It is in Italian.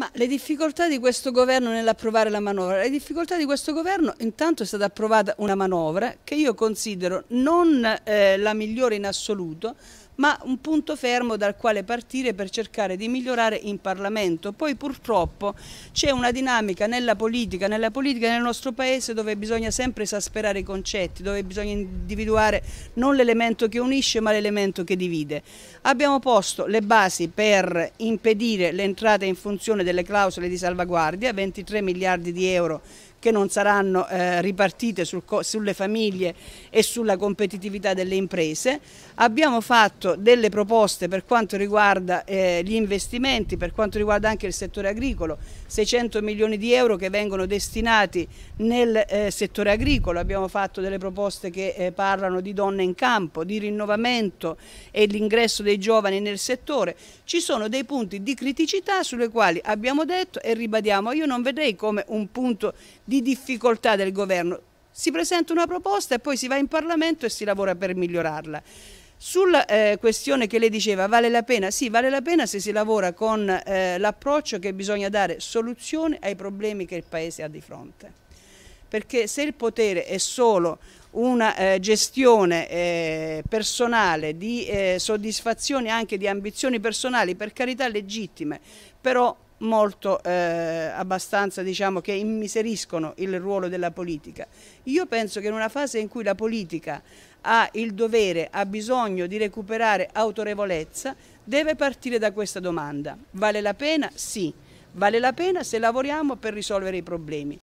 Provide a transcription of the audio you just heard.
Ma le difficoltà di questo governo nell'approvare la manovra, le difficoltà di questo governo intanto è stata approvata una manovra che io considero non eh, la migliore in assoluto, ma un punto fermo dal quale partire per cercare di migliorare in Parlamento. Poi purtroppo c'è una dinamica nella politica, nella politica nel nostro Paese dove bisogna sempre esasperare i concetti, dove bisogna individuare non l'elemento che unisce ma l'elemento che divide. Abbiamo posto le basi per impedire l'entrata in funzione delle clausole di salvaguardia, 23 miliardi di euro che non saranno eh, ripartite sul, sulle famiglie e sulla competitività delle imprese. Abbiamo fatto delle proposte per quanto riguarda eh, gli investimenti, per quanto riguarda anche il settore agricolo, 600 milioni di euro che vengono destinati nel eh, settore agricolo, abbiamo fatto delle proposte che eh, parlano di donne in campo, di rinnovamento e l'ingresso dei giovani nel settore. Ci sono dei punti di criticità sulle quali abbiamo detto e ribadiamo, io non vedrei come un punto di difficoltà del governo. Si presenta una proposta e poi si va in Parlamento e si lavora per migliorarla. Sulla eh, questione che lei diceva, vale la pena? Sì, vale la pena se si lavora con eh, l'approccio che bisogna dare soluzione ai problemi che il Paese ha di fronte. Perché se il potere è solo una eh, gestione eh, personale di eh, soddisfazioni anche di ambizioni personali, per carità legittime, però molto eh, abbastanza diciamo che immiseriscono il ruolo della politica. Io penso che in una fase in cui la politica ha il dovere, ha bisogno di recuperare autorevolezza, deve partire da questa domanda. Vale la pena? Sì. Vale la pena se lavoriamo per risolvere i problemi.